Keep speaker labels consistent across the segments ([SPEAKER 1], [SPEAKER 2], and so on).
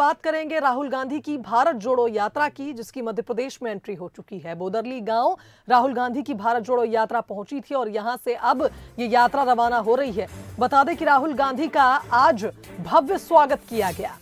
[SPEAKER 1] बात करेंगे राहुल गांधी की भारत जोड़ो यात्रा की जिसकी मध्य प्रदेश में एंट्री हो चुकी है बोदरली गांव राहुल गांधी की भारत जोड़ो यात्रा पहुंची थी और यहां से अब ये यात्रा रवाना हो रही है बता दें कि राहुल गांधी का आज भव्य स्वागत किया गया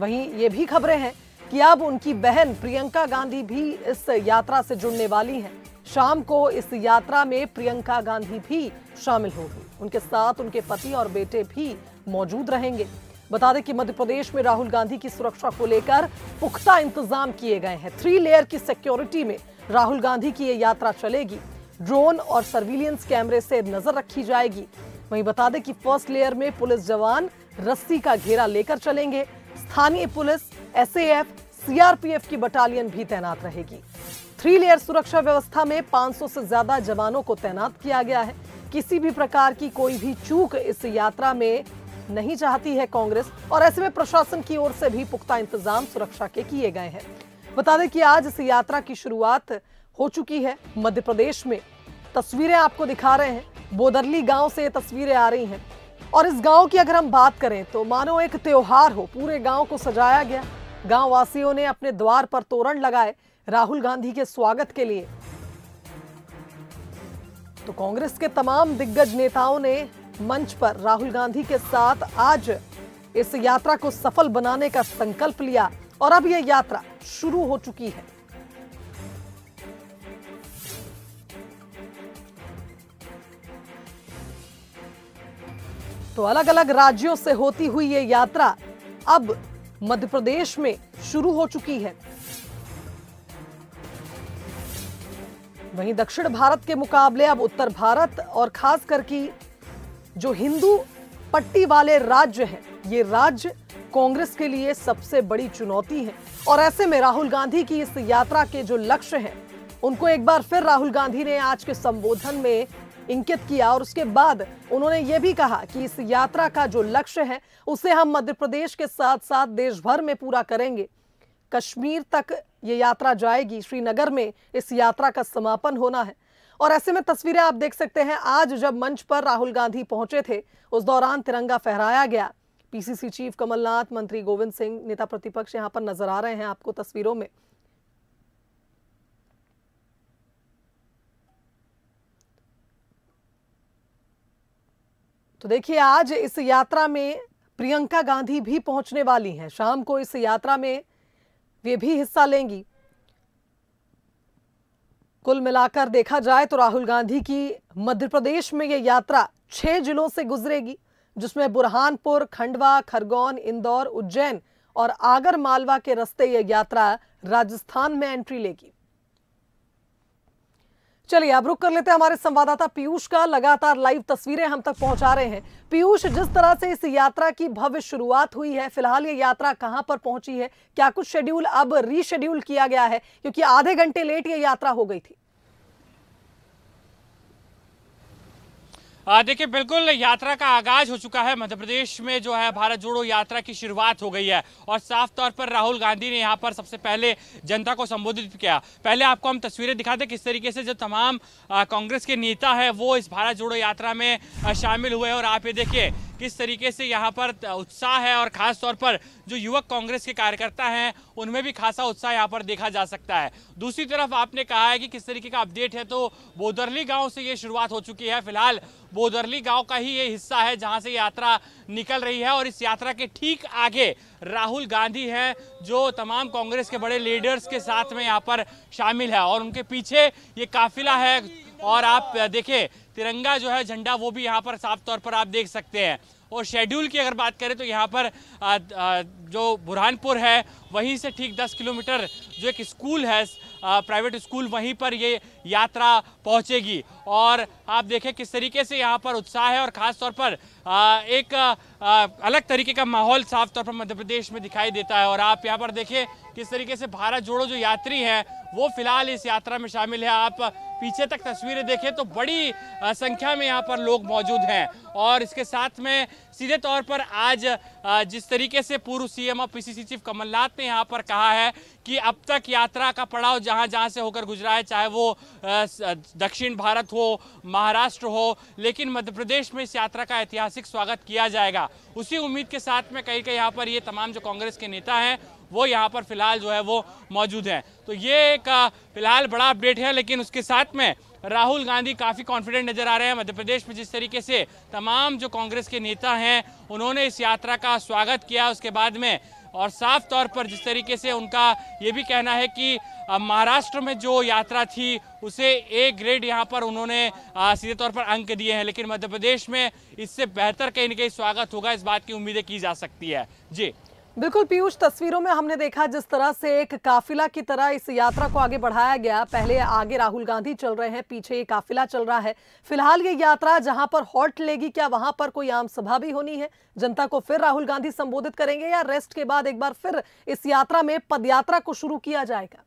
[SPEAKER 1] वहीं ये भी खबरें हैं कि अब उनकी बहन प्रियंका गांधी भी इस यात्रा से जुड़ने वाली है शाम को इस यात्रा में प्रियंका गांधी भी शामिल होगी उनके साथ उनके पति और बेटे भी मौजूद रहेंगे बता दें कि मध्य प्रदेश में राहुल गांधी की सुरक्षा को लेकर पुख्ता इंतजाम किए गए हैं थ्री लेयर की सिक्योरिटी में राहुल गांधी की ये यात्रा चलेगी ड्रोन और सर्विलियंस कैमरे से नजर रखी जाएगी वहीं बता दें कि फर्स्ट लेयर में पुलिस जवान रस्सी का घेरा लेकर चलेंगे स्थानीय पुलिस एस सीआरपीएफ की बटालियन भी तैनात रहेगी थ्री लेयर सुरक्षा व्यवस्था में 500 से ज्यादा जवानों को तैनात किया गया है किसी भी प्रकार की कोई भी चूक इस यात्रा में नहीं चाहती है कांग्रेस और ऐसे में प्रशासन की ओर से भी पुख्ता इंतजाम सुरक्षा के किए गए हैं बता दें कि आज इस यात्रा की शुरुआत हो चुकी है मध्य प्रदेश में तस्वीरें आपको दिखा रहे हैं बोदरली गांव से ये तस्वीरें आ रही हैं और इस गांव की अगर हम बात करें तो मानो एक त्योहार हो पूरे गांव को सजाया गया गांव वासियों ने अपने द्वार पर तोरण लगाए राहुल गांधी के स्वागत के लिए तो कांग्रेस के तमाम दिग्गज नेताओं ने मंच पर राहुल गांधी के साथ आज इस यात्रा को सफल बनाने का संकल्प लिया और अब यह यात्रा शुरू हो चुकी है तो अलग अलग राज्यों से होती हुई ये यात्रा अब मध्य प्रदेश में शुरू हो चुकी है वहीं दक्षिण भारत के मुकाबले अब उत्तर भारत और खास करके जो हिंदू पट्टी वाले राज्य हैं ये राज्य कांग्रेस के लिए सबसे बड़ी चुनौती है और ऐसे में राहुल गांधी की इस यात्रा के जो लक्ष्य हैं उनको एक बार फिर राहुल गांधी ने आज के संबोधन में इंकित किया और उसके बाद उन्होंने ये भी कहा कि इस यात्रा का जो लक्ष्य है उसे हम मध्य प्रदेश के साथ साथ देश भर में पूरा करेंगे कश्मीर तक ये यात्रा जाएगी श्रीनगर में इस यात्रा का समापन होना है और ऐसे में तस्वीरें आप देख सकते हैं आज जब मंच पर राहुल गांधी पहुंचे थे उस दौरान तिरंगा फहराया गया पीसीसी चीफ कमलनाथ मंत्री गोविंद सिंह नेता प्रतिपक्ष यहां पर नजर आ रहे हैं आपको तस्वीरों में तो देखिए आज इस यात्रा में प्रियंका गांधी भी पहुंचने वाली हैं शाम को इस यात्रा में वे भी हिस्सा लेंगी कुल मिलाकर देखा जाए तो राहुल गांधी की मध्य प्रदेश में ये यात्रा छह जिलों से गुजरेगी जिसमें बुरहानपुर खंडवा खरगोन इंदौर उज्जैन और आगर मालवा के रास्ते ये यात्रा राजस्थान में एंट्री लेगी चलिए अब रुक कर लेते हैं हमारे संवाददाता पीयूष का लगातार लाइव तस्वीरें हम तक पहुंचा रहे हैं पीयूष जिस तरह से इस यात्रा की भव्य शुरुआत हुई है फिलहाल ये यात्रा कहां पर पहुंची है क्या कुछ शेड्यूल अब रीशेड्यूल किया गया है क्योंकि आधे घंटे लेट ये यात्रा हो गई थी
[SPEAKER 2] देखिए बिल्कुल यात्रा का आगाज हो चुका है मध्य प्रदेश में जो है भारत जोड़ो यात्रा की शुरुआत हो गई है और साफ तौर पर राहुल गांधी ने यहाँ पर सबसे पहले जनता को संबोधित किया पहले आपको हम तस्वीरें दिखाते किस तरीके से जो तमाम कांग्रेस के नेता है वो इस भारत जोड़ो यात्रा में शामिल हुए और आप ये देखिए किस तरीके से यहाँ पर उत्साह है और खास तौर पर जो युवक कांग्रेस के कार्यकर्ता हैं उनमें भी खासा उत्साह यहाँ पर देखा जा सकता है दूसरी तरफ आपने कहा है कि किस तरीके का अपडेट है तो बोदरली गांव से ये शुरुआत हो चुकी है फिलहाल बोदरली गांव का ही ये हिस्सा है जहाँ से यात्रा निकल रही है और इस यात्रा के ठीक आगे राहुल गांधी हैं जो तमाम कांग्रेस के बड़े लीडर्स के साथ में यहाँ पर शामिल है और उनके पीछे ये काफिला है और आप देखिए तिरंगा जो है झंडा वो भी यहाँ पर साफ तौर पर आप देख सकते हैं और शेड्यूल की अगर बात करें तो यहाँ पर जो बुरहानपुर है वहीं से ठीक 10 किलोमीटर जो एक स्कूल है प्राइवेट स्कूल वहीं पर ये यात्रा पहुंचेगी और आप देखें किस तरीके से यहाँ पर उत्साह है और ख़ास तौर पर एक अलग तरीके का माहौल साफ तौर पर मध्य प्रदेश में दिखाई देता है और आप यहाँ पर देखें किस तरीके से भारत जोड़ो जो यात्री हैं वो फिलहाल इस यात्रा में शामिल है आप पीछे तक तस्वीरें देखें तो बड़ी संख्या में यहाँ पर लोग मौजूद हैं और इसके साथ में सीधे तौर पर आज जिस तरीके से पूर्व सी सीएम और पीसीसी चीफ कमलनाथ ने यहाँ पर कहा है कि अब तक यात्रा का पड़ाव जहाँ जहाँ से होकर गुजरा है चाहे वो दक्षिण भारत हो महाराष्ट्र हो लेकिन मध्य प्रदेश में इस यात्रा का ऐतिहासिक स्वागत किया जाएगा उसी उम्मीद के साथ में कहीं कहीं यहाँ पर ये तमाम जो कांग्रेस के नेता हैं वो यहाँ पर फिलहाल जो है वो मौजूद हैं तो ये एक फिलहाल बड़ा अपडेट है लेकिन उसके साथ में राहुल गांधी काफ़ी कॉन्फिडेंट नजर आ रहे हैं मध्य प्रदेश में जिस तरीके से तमाम जो कांग्रेस के नेता हैं उन्होंने इस यात्रा का स्वागत किया उसके बाद में और साफ तौर पर जिस तरीके से उनका ये भी कहना है कि महाराष्ट्र में जो यात्रा थी उसे ए ग्रेड यहाँ पर उन्होंने सीधे तौर पर अंक दिए हैं लेकिन मध्य प्रदेश में इससे बेहतर कहीं ना कहीं स्वागत होगा इस बात की उम्मीदें की जा सकती है जी
[SPEAKER 1] बिल्कुल पीयूष तस्वीरों में हमने देखा जिस तरह से एक काफिला की तरह इस यात्रा को आगे बढ़ाया गया पहले आगे राहुल गांधी चल रहे हैं पीछे ये काफिला चल रहा है फिलहाल ये यात्रा जहां पर हॉल्ट लेगी क्या वहां पर कोई आम सभा भी होनी है जनता को फिर राहुल गांधी संबोधित करेंगे या रेस्ट के बाद एक बार फिर इस यात्रा में पदयात्रा को शुरू किया जाएगा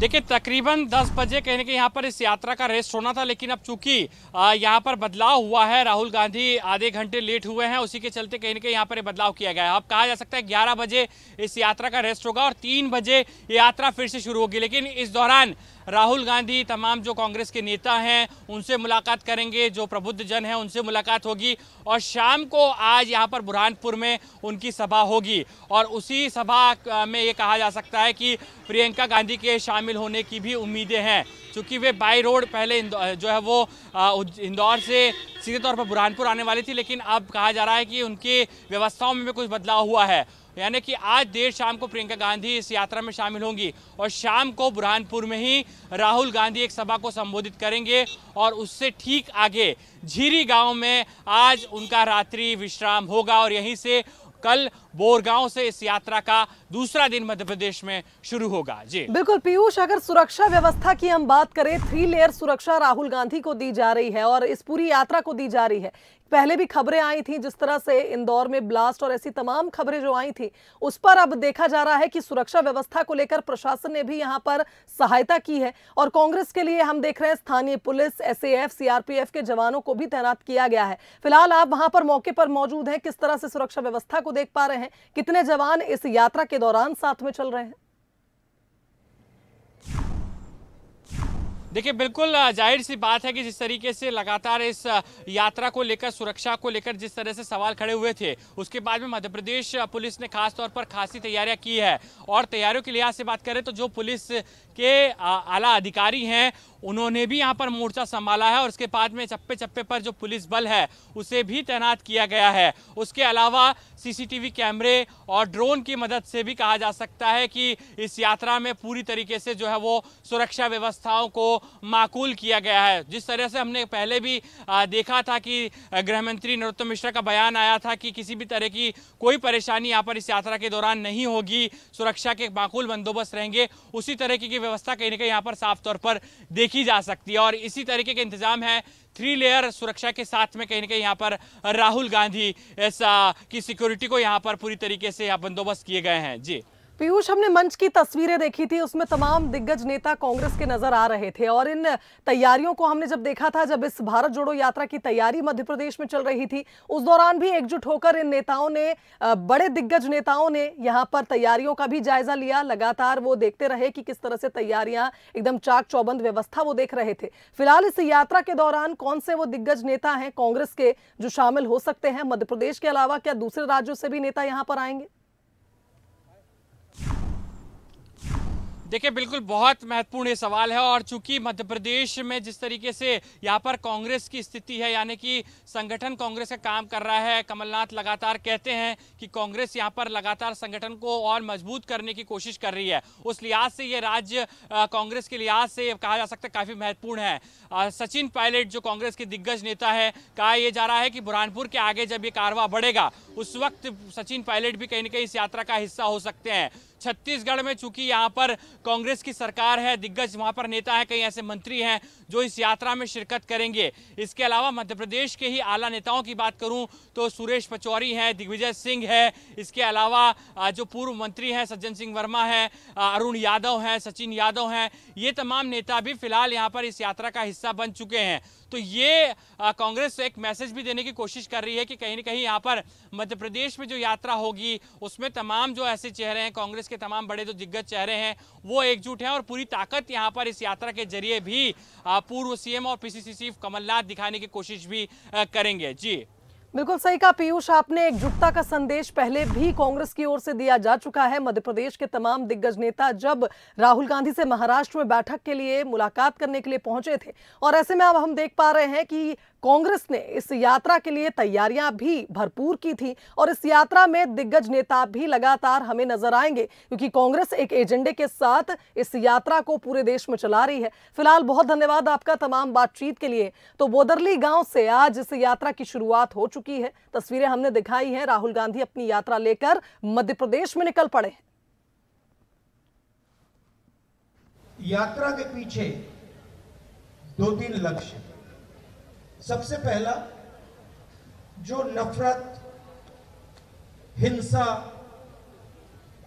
[SPEAKER 2] देखिए तकरीबन 10 बजे कहने के यहाँ पर इस यात्रा का रेस्ट होना था लेकिन अब चूंकि यहाँ पर बदलाव हुआ है राहुल गांधी आधे घंटे लेट हुए हैं उसी के चलते कहने के यहाँ पर बदलाव किया गया है अब कहा जा सकता है 11 बजे इस यात्रा का रेस्ट होगा और 3 बजे यात्रा फिर से शुरू होगी लेकिन इस दौरान राहुल गांधी तमाम जो कांग्रेस के नेता हैं उनसे मुलाकात करेंगे जो प्रबुद्ध जन हैं उनसे मुलाकात होगी और शाम को आज यहाँ पर बुरहानपुर में उनकी सभा होगी और उसी सभा में ये कहा जा सकता है कि प्रियंका गांधी के शामिल होने की भी उम्मीदें हैं चूँकि वे बाई रोड पहले जो है वो इंदौर से सीधे तौर पर बुरहानपुर आने वाली थी लेकिन अब कहा जा रहा है कि उनकी व्यवस्थाओं में भी कुछ बदलाव हुआ है यानी कि आज देर शाम को प्रियंका गांधी इस यात्रा में शामिल होंगी और शाम को बुरहानपुर में ही राहुल गांधी एक सभा को संबोधित करेंगे और उससे ठीक आगे झीरी गांव में आज उनका रात्रि विश्राम होगा और यहीं से कल बोरगांव से इस यात्रा का दूसरा दिन मध्य प्रदेश में शुरू होगा
[SPEAKER 1] जी बिल्कुल पीयूष अगर सुरक्षा व्यवस्था की हम बात करें थ्री लेयर सुरक्षा राहुल गांधी को दी जा रही है और इस पूरी यात्रा को दी जा रही है पहले भी खबरें आई थी जिस तरह से इंदौर में ब्लास्ट और ऐसी तमाम खबरें जो आई थी उस पर अब देखा जा रहा है कि सुरक्षा व्यवस्था को लेकर प्रशासन ने भी यहां पर सहायता की है और कांग्रेस के लिए हम देख रहे हैं स्थानीय पुलिस एसएएफ सीआरपीएफ के जवानों को भी तैनात किया गया है फिलहाल आप वहां पर मौके पर मौजूद है किस तरह से सुरक्षा व्यवस्था को देख पा रहे हैं कितने जवान इस यात्रा के दौरान साथ में चल रहे हैं
[SPEAKER 2] देखिए बिल्कुल जाहिर सी बात है कि जिस तरीके से लगातार इस यात्रा को लेकर सुरक्षा को लेकर जिस तरह से सवाल खड़े हुए थे उसके बाद में मध्य प्रदेश पुलिस ने खासतौर पर खासी तैयारियां की है और तैयारियों के लिहाज से बात करें तो जो पुलिस के आला अधिकारी हैं उन्होंने भी यहाँ पर मोर्चा संभाला है और उसके बाद में चप्पे चप्पे पर जो पुलिस बल है उसे भी तैनात किया गया है उसके अलावा सीसीटीवी कैमरे और ड्रोन की मदद से भी कहा जा सकता है कि इस यात्रा में पूरी तरीके से जो है वो सुरक्षा व्यवस्थाओं को माकूल किया गया है जिस तरह से हमने पहले भी देखा था कि गृहमंत्री नरोत्तम मिश्रा का बयान आया था कि किसी भी तरह की कोई परेशानी यहाँ पर इस यात्रा के दौरान नहीं होगी सुरक्षा के माकूल बंदोबस्त रहेंगे उसी तरह की व्यवस्था कहीं ना कहीं यहाँ पर साफ तौर पर देखी की जा सकती है और इसी तरीके के इंतजाम है थ्री लेयर सुरक्षा के साथ में कहीं ना कहीं यहाँ पर राहुल गांधी ऐसा की सिक्योरिटी को यहाँ पर पूरी तरीके से यहाँ बंदोबस्त किए गए हैं जी
[SPEAKER 1] पीयूष हमने मंच की तस्वीरें देखी थी उसमें तमाम दिग्गज नेता कांग्रेस के नजर आ रहे थे और इन तैयारियों को हमने जब देखा था जब इस भारत जोड़ो यात्रा की तैयारी मध्य प्रदेश में चल रही थी उस दौरान भी एकजुट होकर इन नेताओं ने बड़े दिग्गज नेताओं ने यहाँ पर तैयारियों का भी जायजा लिया लगातार वो देखते रहे कि किस तरह से तैयारियां एकदम चाक चौबंद व्यवस्था वो देख रहे थे फिलहाल इस यात्रा के दौरान कौन से वो दिग्गज नेता हैं कांग्रेस के जो शामिल हो सकते हैं मध्य प्रदेश के अलावा क्या दूसरे राज्यों से भी नेता यहाँ पर आएंगे
[SPEAKER 2] देखिए बिल्कुल बहुत महत्वपूर्ण ये सवाल है और चूंकि मध्य प्रदेश में जिस तरीके से यहाँ पर कांग्रेस की स्थिति है यानी कि संगठन कांग्रेस का काम कर रहा है कमलनाथ लगातार कहते हैं कि कांग्रेस यहाँ पर लगातार संगठन को और मजबूत करने की कोशिश कर रही है उस लिहाज से ये राज्य कांग्रेस के लिहाज से कहा जा सकता है काफ़ी महत्वपूर्ण है सचिन पायलट जो कांग्रेस के दिग्गज नेता है कहा यह जा रहा है कि बुरहानपुर के आगे जब ये कारवा बढ़ेगा उस वक्त सचिन पायलट भी कहीं ना कहीं इस यात्रा का हिस्सा हो सकते हैं छत्तीसगढ़ में चूंकि यहाँ पर कांग्रेस की सरकार है दिग्गज वहाँ पर नेता है कई ऐसे मंत्री हैं जो इस यात्रा में शिरकत करेंगे इसके अलावा मध्य प्रदेश के ही आला नेताओं की बात करूँ तो सुरेश पचौरी हैं दिग्विजय सिंह है इसके अलावा जो पूर्व मंत्री हैं सज्जन सिंह वर्मा है अरुण यादव हैं सचिन यादव हैं ये तमाम नेता भी फिलहाल यहाँ पर इस यात्रा का हिस्सा बन चुके हैं तो ये कांग्रेस एक मैसेज भी देने की कोशिश कर रही है कि कहीं ना कहीं यहाँ पर मध्य प्रदेश में जो यात्रा होगी उसमें तमाम जो ऐसे चेहरे हैं कांग्रेस के तमाम बड़े जो दिग्गज चेहरे हैं वो एकजुट हैं और पूरी ताकत यहाँ पर इस यात्रा के जरिए भी पूर्व सीएम और पीसीसी चीफ कमलनाथ दिखाने की कोशिश भी करेंगे जी
[SPEAKER 1] बिल्कुल सही कहा पीयूष आपने एकजुटता का संदेश पहले भी कांग्रेस की ओर से दिया जा चुका है मध्य प्रदेश के तमाम दिग्गज नेता जब राहुल गांधी से महाराष्ट्र में बैठक के लिए मुलाकात करने के लिए पहुंचे थे और ऐसे में अब हम देख पा रहे हैं कि कांग्रेस ने इस यात्रा के लिए तैयारियां भी भरपूर की थी और इस यात्रा में दिग्गज नेता भी लगातार हमें नजर आएंगे क्योंकि कांग्रेस एक एजेंडे के साथ इस यात्रा को पूरे देश में चला रही है फिलहाल बहुत धन्यवाद आपका तमाम बातचीत के लिए तो बोदरली गांव से आज इस यात्रा की शुरुआत हो चुकी है तस्वीरें हमने दिखाई है राहुल गांधी अपनी यात्रा लेकर मध्य प्रदेश में निकल पड़े हैं
[SPEAKER 3] यात्रा के पीछे दो तीन लक्ष्य सबसे पहला जो नफरत हिंसा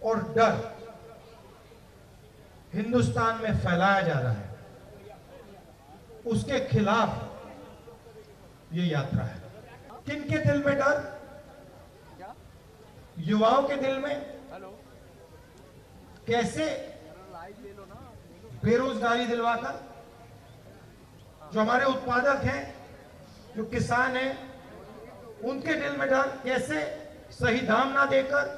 [SPEAKER 3] और डर हिंदुस्तान में फैलाया जा रहा है उसके खिलाफ ये यात्रा है किन के दिल में डर युवाओं के दिल में कैसे बेरोजगारी दिलवाकर जो हमारे उत्पादक हैं जो किसान है उनके दिल में डर कैसे सही दाम ना देकर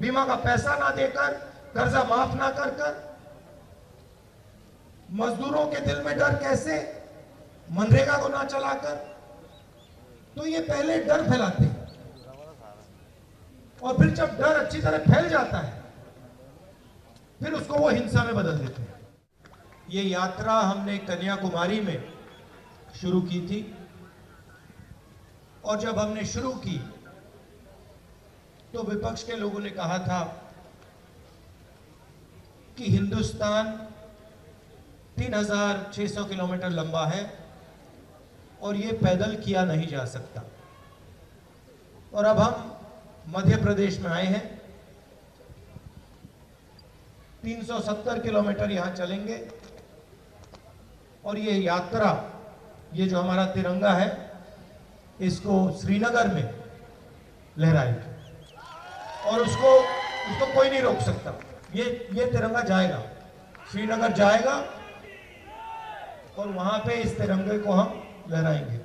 [SPEAKER 3] बीमा का पैसा ना देकर कर्जा माफ ना कर कर मजदूरों के दिल में डर कैसे मनरेगा को ना चलाकर तो ये पहले डर फैलाते और फिर जब डर अच्छी तरह फैल जाता है फिर उसको वो हिंसा में बदल देते हैं ये यात्रा हमने कन्याकुमारी में शुरू की थी और जब हमने शुरू की तो विपक्ष के लोगों ने कहा था कि हिंदुस्तान 3,600 किलोमीटर लंबा है और ये पैदल किया नहीं जा सकता और अब हम मध्य प्रदेश में आए हैं 370 किलोमीटर यहां चलेंगे और ये यात्रा ये जो हमारा तिरंगा है इसको श्रीनगर में लहराएगी और उसको उसको कोई नहीं रोक सकता ये ये तिरंगा जाएगा श्रीनगर जाएगा और वहां पे इस तिरंगे को हम लहराएंगे